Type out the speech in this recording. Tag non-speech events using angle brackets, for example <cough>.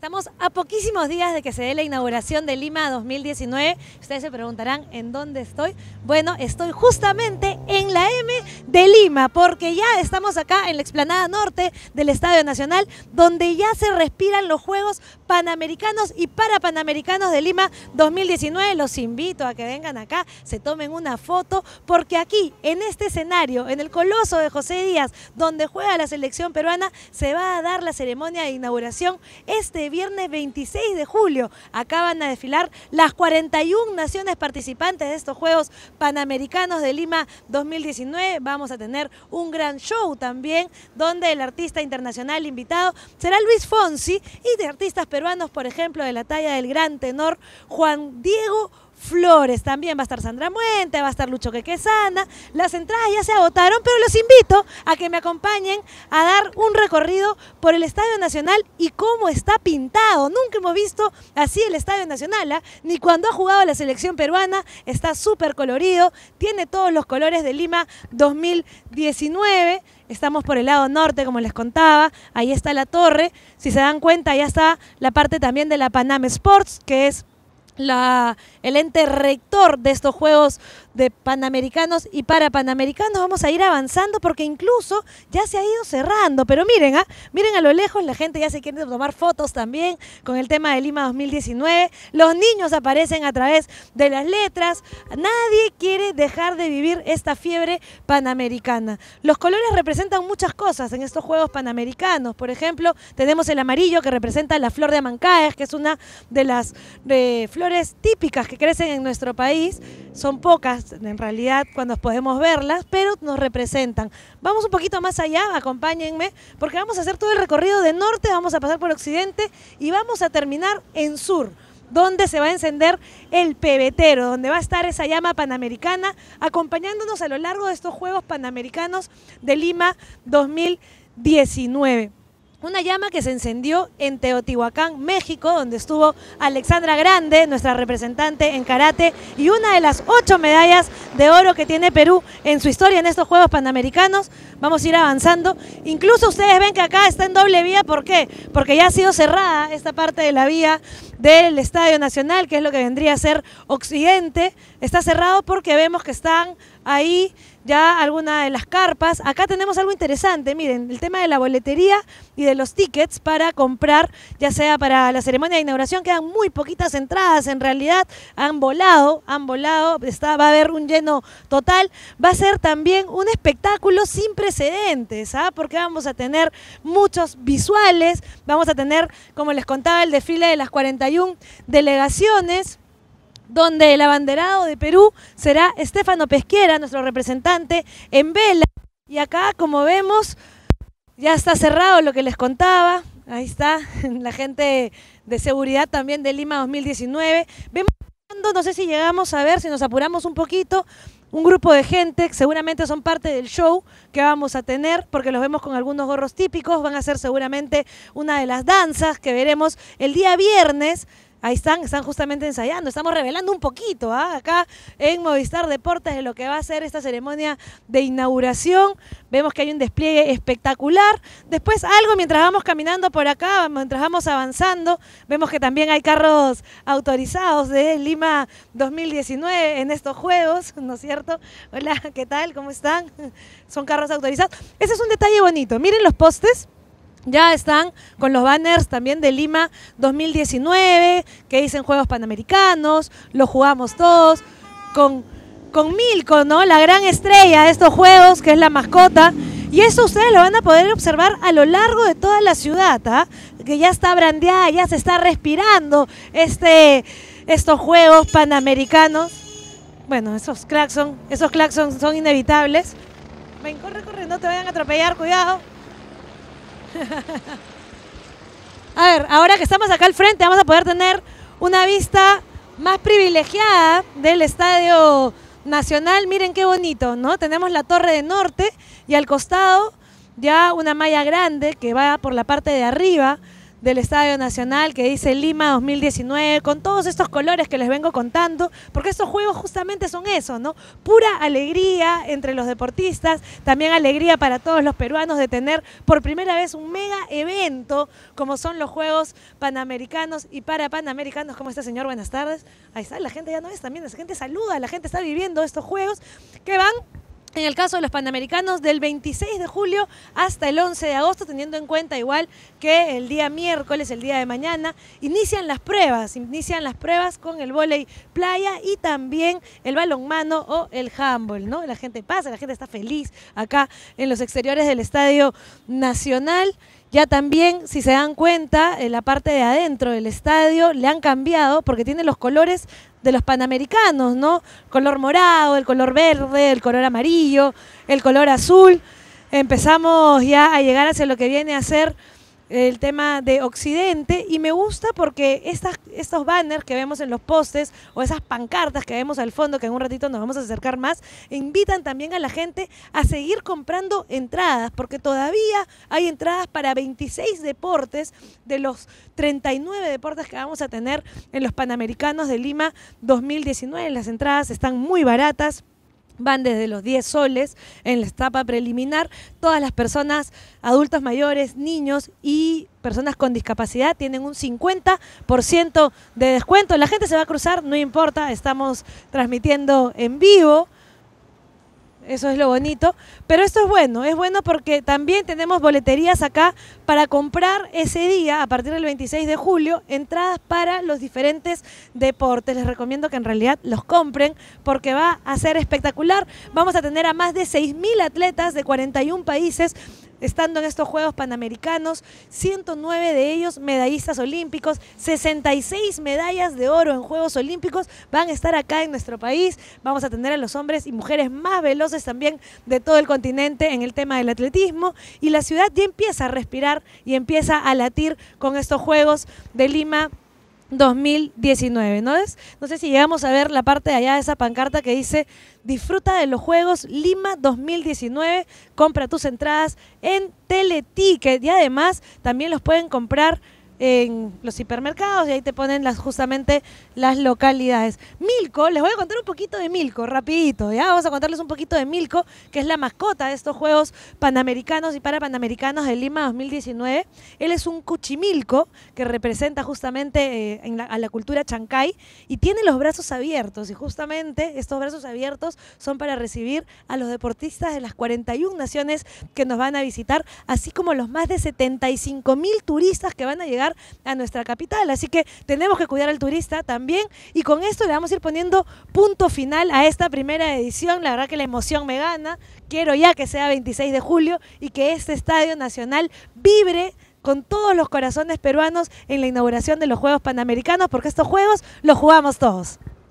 Estamos a poquísimos días de que se dé la inauguración de Lima 2019. Ustedes se preguntarán en dónde estoy. Bueno, estoy justamente en la M de Lima, porque ya estamos acá en la explanada norte del Estadio Nacional, donde ya se respiran los Juegos Panamericanos y Parapanamericanos de Lima 2019. Los invito a que vengan acá, se tomen una foto, porque aquí, en este escenario, en el Coloso de José Díaz, donde juega la selección peruana, se va a dar la ceremonia de inauguración este viernes 26 de julio. Acaban a desfilar las 41 naciones participantes de estos Juegos Panamericanos de Lima 2019. Vamos a tener un gran show también, donde el artista internacional invitado será Luis Fonsi y de artistas peruanos, por ejemplo, de la talla del gran tenor Juan Diego flores también. Va a estar Sandra Muente, va a estar Lucho Quequesana. Las entradas ya se agotaron, pero los invito a que me acompañen a dar un recorrido por el Estadio Nacional y cómo está pintado. Nunca hemos visto así el Estadio Nacional, ¿ah? ni cuando ha jugado la selección peruana. Está súper colorido, tiene todos los colores de Lima 2019. Estamos por el lado norte, como les contaba. Ahí está la torre. Si se dan cuenta, ya está la parte también de la Panam Sports, que es el ente rector de estos Juegos de Panamericanos y para Panamericanos. Vamos a ir avanzando porque incluso ya se ha ido cerrando. Pero miren, ¿ah? miren a lo lejos, la gente ya se quiere tomar fotos también con el tema de Lima 2019. Los niños aparecen a través de las letras. Nadie quiere dejar de vivir esta fiebre panamericana. Los colores representan muchas cosas en estos Juegos Panamericanos. Por ejemplo, tenemos el amarillo que representa la flor de Amancaes, que es una de las flores típicas que crecen en nuestro país. Son pocas en realidad cuando podemos verlas, pero nos representan. Vamos un poquito más allá, acompáñenme, porque vamos a hacer todo el recorrido de norte, vamos a pasar por occidente y vamos a terminar en sur donde se va a encender el pebetero, donde va a estar esa llama panamericana, acompañándonos a lo largo de estos Juegos Panamericanos de Lima 2019 una llama que se encendió en Teotihuacán, México, donde estuvo Alexandra Grande, nuestra representante en karate, y una de las ocho medallas de oro que tiene Perú en su historia en estos Juegos Panamericanos. Vamos a ir avanzando. Incluso ustedes ven que acá está en doble vía, ¿por qué? Porque ya ha sido cerrada esta parte de la vía del Estadio Nacional, que es lo que vendría a ser Occidente. Está cerrado porque vemos que están ahí ya alguna de las carpas. Acá tenemos algo interesante, miren, el tema de la boletería y de los tickets para comprar, ya sea para la ceremonia de inauguración, quedan muy poquitas entradas, en realidad han volado, han volado, va a haber un lleno total. Va a ser también un espectáculo sin precedentes, ¿ah? porque vamos a tener muchos visuales, vamos a tener, como les contaba, el desfile de las 41 delegaciones donde el abanderado de Perú será Estefano Pesquera, nuestro representante en vela. Y acá, como vemos, ya está cerrado lo que les contaba. Ahí está <laughs> la gente de seguridad también de Lima 2019. Vemos, no sé si llegamos a ver, si nos apuramos un poquito, un grupo de gente que seguramente son parte del show que vamos a tener, porque los vemos con algunos gorros típicos, van a ser seguramente una de las danzas que veremos el día viernes, Ahí están, están justamente ensayando, estamos revelando un poquito ¿ah? acá en Movistar Deportes de lo que va a ser esta ceremonia de inauguración. Vemos que hay un despliegue espectacular. Después algo mientras vamos caminando por acá, mientras vamos avanzando, vemos que también hay carros autorizados de Lima 2019 en estos juegos, <laughs> ¿no es cierto? Hola, ¿qué tal? ¿Cómo están? <laughs> Son carros autorizados. Ese es un detalle bonito. Miren los postes. Ya están con los banners también de Lima 2019, que dicen Juegos Panamericanos, los jugamos todos, con, con Milko, ¿no? La gran estrella de estos juegos, que es la mascota. Y eso ustedes lo van a poder observar a lo largo de toda la ciudad, ¿ah? que ya está brandeada, ya se está respirando este, estos juegos panamericanos. Bueno, esos claxons, esos claxons son inevitables. Ven, corre, corre, no te vayan a atropellar, cuidado. <laughs> a ver, ahora que estamos acá al frente, vamos a poder tener una vista más privilegiada del Estadio Nacional. Miren qué bonito, ¿no? Tenemos la Torre de Norte y al costado ya una malla grande que va por la parte de arriba del Estadio Nacional que dice Lima 2019, con todos estos colores que les vengo contando, porque estos juegos justamente son eso, ¿no? Pura alegría entre los deportistas, también alegría para todos los peruanos de tener por primera vez un mega evento como son los Juegos Panamericanos y para Panamericanos. como está, señor? Buenas tardes. Ahí está, la gente ya no es también, la gente saluda, la gente está viviendo estos juegos que van en el caso de los panamericanos, del 26 de julio hasta el 11 de agosto, teniendo en cuenta igual que el día miércoles, el día de mañana, inician las pruebas, inician las pruebas con el vóley playa y también el balonmano o el handball, ¿no? La gente pasa, la gente está feliz acá en los exteriores del Estadio Nacional. Ya también, si se dan cuenta, en la parte de adentro del estadio le han cambiado porque tiene los colores de los panamericanos, ¿no? Color morado, el color verde, el color amarillo, el color azul. Empezamos ya a llegar hacia lo que viene a ser el tema de Occidente y me gusta porque estos banners que vemos en los postes o esas pancartas que vemos al fondo, que en un ratito nos vamos a acercar más, invitan también a la gente a seguir comprando entradas, porque todavía hay entradas para 26 deportes de los 39 deportes que vamos a tener en los Panamericanos de Lima 2019. Las entradas están muy baratas van desde los 10 soles en la etapa preliminar. Todas las personas, adultos mayores, niños y personas con discapacidad tienen un 50% de descuento. La gente se va a cruzar, no importa, estamos transmitiendo en vivo. Eso es lo bonito. Pero esto es bueno, es bueno porque también tenemos boleterías acá para comprar ese día, a partir del 26 de julio, entradas para los diferentes deportes. Les recomiendo que en realidad los compren porque va a ser espectacular. Vamos a tener a más de 6.000 atletas de 41 países estando en estos Juegos Panamericanos, 109 de ellos medallistas olímpicos, 66 medallas de oro en Juegos Olímpicos van a estar acá en nuestro país. Vamos a tener a los hombres y mujeres más veloces también de todo el continente en el tema del atletismo y la ciudad ya empieza a respirar y empieza a latir con estos Juegos de Lima 2019. ¿no, es? no sé si llegamos a ver la parte de allá de esa pancarta que dice Disfruta de los Juegos Lima 2019, compra tus entradas en Teleticket y además también los pueden comprar en los hipermercados y ahí te ponen las, justamente las localidades. Milco, les voy a contar un poquito de Milco rapidito, ¿ya? Vamos a contarles un poquito de Milco que es la mascota de estos Juegos Panamericanos y Parapanamericanos de Lima 2019. Él es un cuchimilco que representa justamente eh, a la cultura chancay y tiene los brazos abiertos y justamente estos brazos abiertos son para recibir a los deportistas de las 41 naciones que nos van a visitar, así como los más de 75 mil turistas que van a llegar a nuestra capital. Así que tenemos que cuidar al turista también y con esto le vamos a ir poniendo punto final a esta primera edición. La verdad que la emoción me gana. Quiero ya que sea 26 de julio y que este Estadio Nacional vibre con todos los corazones peruanos en la inauguración de los Juegos Panamericanos, porque estos Juegos los jugamos todos.